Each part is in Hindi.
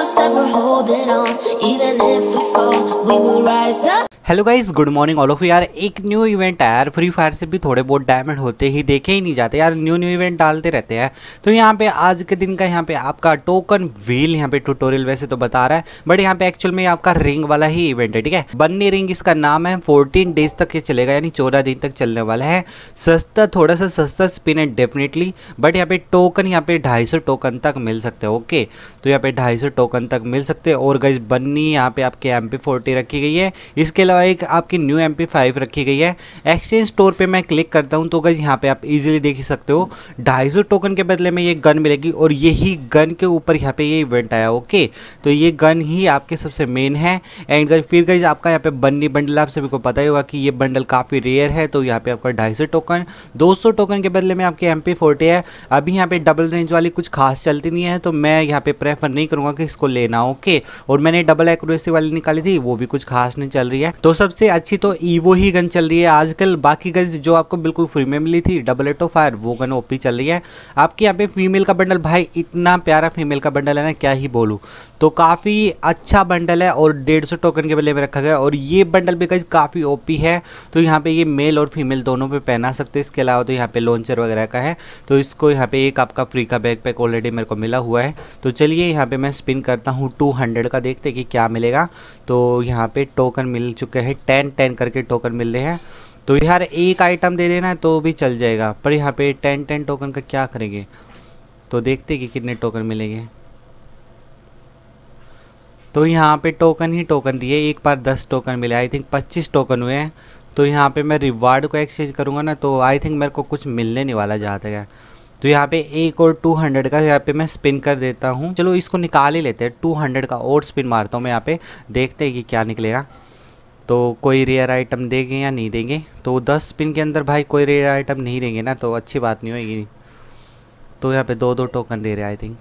promise that we're holding on. Even if we fall, we will rise up. Hello guys good morning all of यार एक न्यू इवेंट है यार फ्री फायर से भी थोड़े बहुत डायमंड होते ही देखे ही नहीं जाते यार न्यू न्यू इवेंट डालते रहते हैं तो यहाँ पे आज के दिन का यहाँ पे आपका टोकन व्हील यहाँ पे ट्यूटोरियल वैसे तो बता रहा है बट यहाँ पे एक्चुअल में आपका रिंग वाला ही इवेंट है ठीक है बन्नी रिंग इसका नाम है फोर्टीन डेज तक ये चलेगा यानी चौदह दिन तक चलने वाला है सस्ता थोड़ा सा सस्ता स्पिन है डेफिनेटली बट यहाँ पे टोकन यहाँ पे ढाई टोकन तक मिल सकते हैं ओके तो यहाँ पे ढाई टोकन तक मिल सकते हैं और गाइज बन्नी यहाँ पे आपके एम रखी गई है इसके अलावा एक आपकी न्यू एम रखी गई है एक्सचेंज स्टोर पे मैं क्लिक करता हूँ तो गज़ यहाँ पे आप इजीली देख सकते हो ढाई टोकन के बदले में ये गन मिलेगी और यही गन के ऊपर यहाँ पे ये इवेंट आया ओके तो ये गन ही आपके सबसे मेन है एंड गज फिर गज आपका यहाँ पे बन्नी बंडल आप सभी को पता ही होगा कि ये बंडल काफ़ी रेयर है तो यहाँ पर आपका ढाई टोकन दो टोकन के बदले में आपकी एम पी है अभी यहाँ पर डबल रेंज वाली कुछ खास चलती नहीं है तो मैं यहाँ पर प्रेफर नहीं करूँगा कि इसको लेना ओके और मैंने डबल एक्यूरेसी वाली निकाली थी वो भी कुछ खास नहीं चल रही है तो तो सबसे अच्छी तो ईवो ही गन चल रही है आजकल बाकी गन्स जो आपको बिल्कुल फ्री में मिली थी डबल एटो फायर वो गन ओपी चल रही है आपके यहाँ पे फीमेल का बंडल भाई इतना प्यारा फीमेल का बंडल है ना क्या ही बोलूँ तो काफ़ी अच्छा बंडल है और डेढ़ सौ टोकन के बदले में रखा गया और ये बंडल भी गज काफ़ी ओपी है तो यहाँ पर ये मेल और फीमेल दोनों पे पहना सकते हैं इसके अलावा तो यहाँ पे लॉन्चर वगैरह का है तो इसको यहाँ पे एक आपका फ्री का बैग पैक ऑलरेडी मेरे को मिला हुआ है तो चलिए यहाँ पर मैं स्पिन करता हूँ टू का देखते कि क्या मिलेगा तो यहाँ पर टोकन मिल चुके चुके हैं टेन टेन करके टोकन मिल रहे हैं तो यार एक आइटम दे देना है तो भी चल जाएगा पर यहाँ पे टेन टेन टोकन का क्या करेंगे तो देखते कि कितने टोकन मिलेंगे तो यहाँ पे टोकन ही टोकन दिए एक बार दस टोकन मिले आई थिंक पच्चीस टोकन हुए हैं तो यहाँ पे मैं रिवार्ड को एक्सचेंज करूँगा ना तो आई थिंक मेरे को कुछ मिलने नहीं वाला जहाँ तक है तो यहाँ पे एक और टू हंड्रेड का यहाँ पे मैं स्पिन कर देता हूँ चलो इसको निकाल ही लेते हैं टू हंड्रेड का और स्पिन मारता हूँ मैं यहाँ पे देखते हैं कि क्या निकलेगा तो कोई रेयर आइटम देंगे या नहीं देंगे तो दस स्पिन के अंदर भाई कोई रेयर आइटम नहीं देंगे ना तो अच्छी बात नहीं होगी तो यहाँ पे दो दो टोकन दे रहे आई थिंक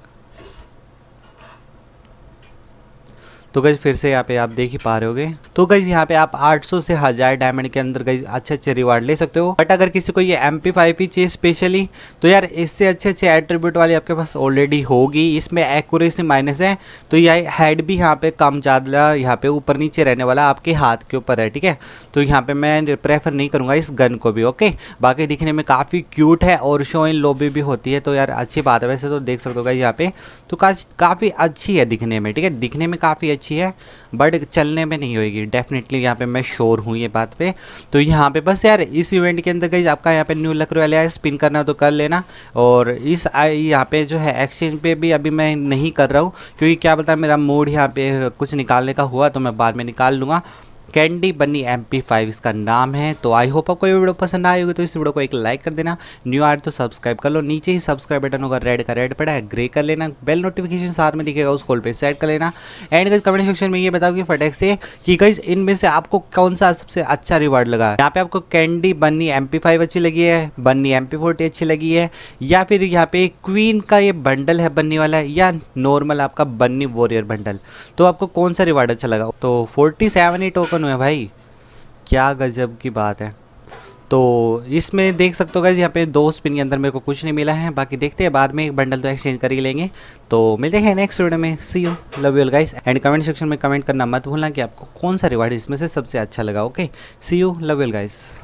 तो गई फिर से यहाँ पे आप देख ही पा रहे हो तो गई यहाँ पे आप 800 से हज़ार डायमंड के अंदर गई अच्छे अच्छे रिवार्ड ले सकते हो बट अगर किसी को ये एम पी फाइव ही चाहिए स्पेशली तो यार इससे अच्छे अच्छे एट्रीब्यूट वाली आपके पास ऑलरेडी होगी इसमें एक्यूरेसी माइनस है तो यह हेड भी यहाँ पे कम ज़्यादा यहाँ पे ऊपर नीचे रहने वाला आपके हाथ के ऊपर है ठीक है तो यहाँ पे मैं प्रेफर नहीं करूँगा इस गन को भी ओके बाकी दिखने में काफ़ी क्यूट है और शो इन लोबी भी होती है तो यार अच्छी बात है वैसे तो देख सकते हो यहाँ पे तो काफ़ी अच्छी है दिखने में ठीक है दिखने में काफ़ी अच्छी है बट चलने में नहीं होएगी डेफिनेटली यहाँ पे मैं श्योर हूँ ये बात पे तो यहाँ पे बस यार इस इवेंट के अंदर गई आपका यहाँ पे न्यू लक रॉयल है स्पिन करना तो कर लेना और इस यहाँ पे जो है एक्सचेंज पे भी अभी मैं नहीं कर रहा हूँ क्योंकि क्या बता मेरा मूड यहाँ पे कुछ निकालने का हुआ तो मैं बाद में निकाल लूँगा कैंडी बनी एम फाइव इसका नाम है तो आई होप आपको ये वीडियो पसंद आई होगी तो इस वीडियो को एक लाइक कर देना न्यू आर्ट तो सब्सक्राइब कर लो नीचे ही सब्सक्राइब बटन होगा रेड का रेड पड़ा है ग्रे कर लेना बेल नोटिफिकेशन साथ में दिखेगा उस कॉल पर सेट कर लेना एंड गई कमेंट सेक्शन में ये बताओ कि फटेक से कि गई इनमें से आपको कौन सा सबसे अच्छा रिवार्ड लगा यहाँ पे आपको कैंडी बनी एम फाइव अच्छी लगी है बन्नी एम फोर्टी अच्छी लगी है या फिर यहाँ पे क्वीन का ये बंडल है बनने वाला या नॉर्मल आपका बन्नी वॉरियर बंडल तो आपको कौन सा रिवार्ड अच्छा लगा तो फोर्टी सेवन ही टोकन ओपन हुए भाई क्या गजब की बात है तो इसमें देख सकते हो गैस यहाँ पे दो स्पिन के अंदर मेरे को कुछ नहीं मिला है बाकी देखते हैं बाद में एक बंडल तो एक्सचेंज कर ही लेंगे तो मिलते हैं नेक्स्ट वीडियो में see you love you all guys and comment section में कमेंट करना मत भूलना कि आपको कौन सा रिवार्ड इसमें से सबसे अच्छा लगा okay see you love you all guys